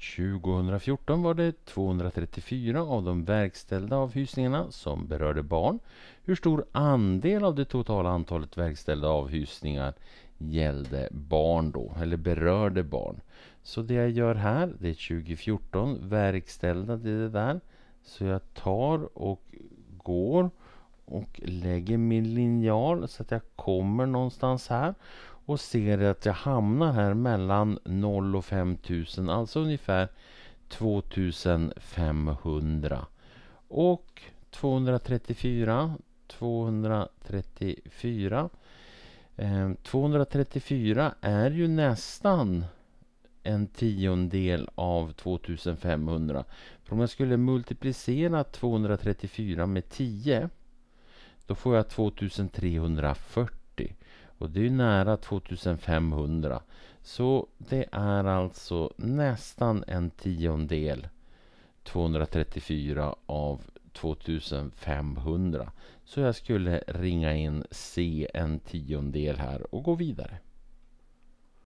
2014 var det 234 av de verkställda avhysningarna som berörde barn. Hur stor andel av det totala antalet verkställda avhysningar gällde barn då, eller berörde barn? Så det jag gör här, det är 2014, verkställda, det är det där. Så jag tar och går och lägger min linjal så att jag kommer någonstans här och ser att jag hamnar här mellan 0 och 5000, alltså ungefär 2500 och 234 234 234 är ju nästan en tiondel av 2500. För om jag skulle multiplicera 234 med 10 då får jag 2340 och det är nära 2500. Så det är alltså nästan en tiondel 234 av 2500. Så jag skulle ringa in C en tiondel här och gå vidare.